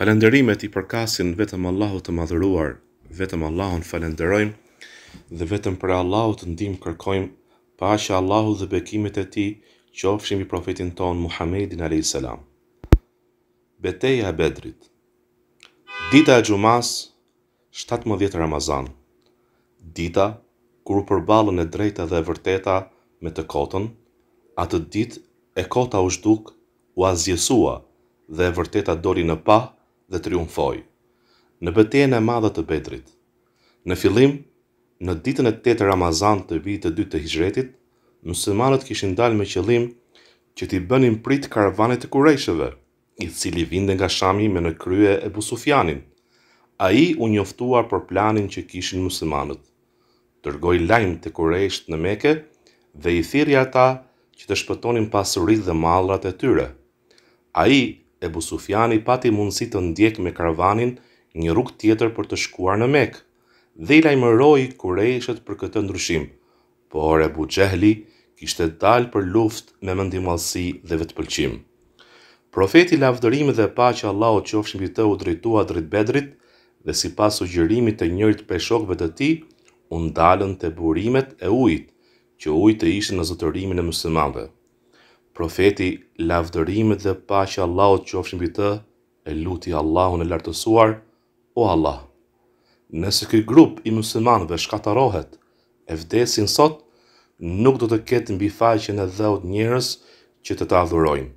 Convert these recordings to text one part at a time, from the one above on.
Falenderimet i përkasin vetëm Allahu të madhuruar, vetëm Allahun falenderojmë dhe vetëm për Allahu të ndimë kërkojmë pa asha Allahu dhe bekimit e ti që ofshim i profetin ton Muhammedin a.s. Beteja e Bedrit Dita e Gjumas, 17 Ramazan Dita, kur përbalën e drejta dhe e vërteta me të kotën, atë dit e kota u shduk, u azjesua dhe e vërteta dori në pahë, dhe triumfoj. Në betejën e madhe të Bedrit. Në fillim, në ditën e 8 të Ramazan të vitit të 2 të Hijrëtit, muslimanët kishin dalë me qëllim që t'i bënin prit karavanit të Kurajshëve, i cili vinde nga Shami me në krye e Busufianin. Ai u njoftuar për planin që kishin muslimanët. Dërgoi lajm te Kurajsht në Mekë dhe i thirja ata që të shpëtonin pasurit dhe mallrat e tyre. Ai Ebu Sufjani pati mundësi të ndjek me karavanin një rrug tjetër për të shkuar në mekë, dhe i lajmëroj kurejshet për këtë ndryshim, por Ebu Gjehli kishte dalë për luft me mëndimalsi dhe vetëpëlqim. Profeti lavdërim dhe pa që Allah o qofshin për të u drejtua drejt bedrit, dhe si pas u gjërimit të njërit për shokve të ti, dalën të burimet e ujt, që ujt të ishtë në zotërimin e muslimanve. Profeti, lavdërimet dhe pashë Allahot që ofshën të, e luti Allahun e lartësuar, o Allah. Nëse këj grup i muslimanëve shkatarohet, e vdesin sot, nuk do të ketë mbi faqen e dheut njërës që të ta adhurojnë.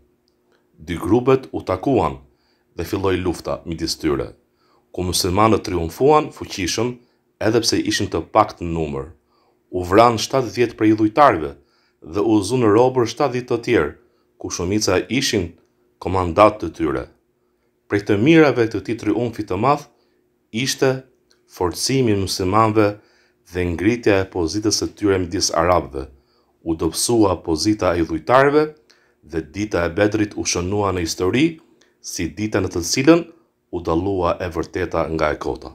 Dy grupet u takuan dhe filloj lufta midis tyre, ku muslimanët triumfuan fuqishëm edhepse ishën të pak të numër. U vranë 70 prej lujtarve, dhe u zunë robër 7 ditë të tjerë, ku shumica ishin komandat të tyre. Prej të mirave të ti triumfi të math, ishte forcimi mësimanve dhe ngritja e pozitës të tyre më disë arabëve, u dopsua pozita e dhujtarve dhe dita e bedrit u shënua në histori, si dita në të cilën u dalua e vërteta nga e kota.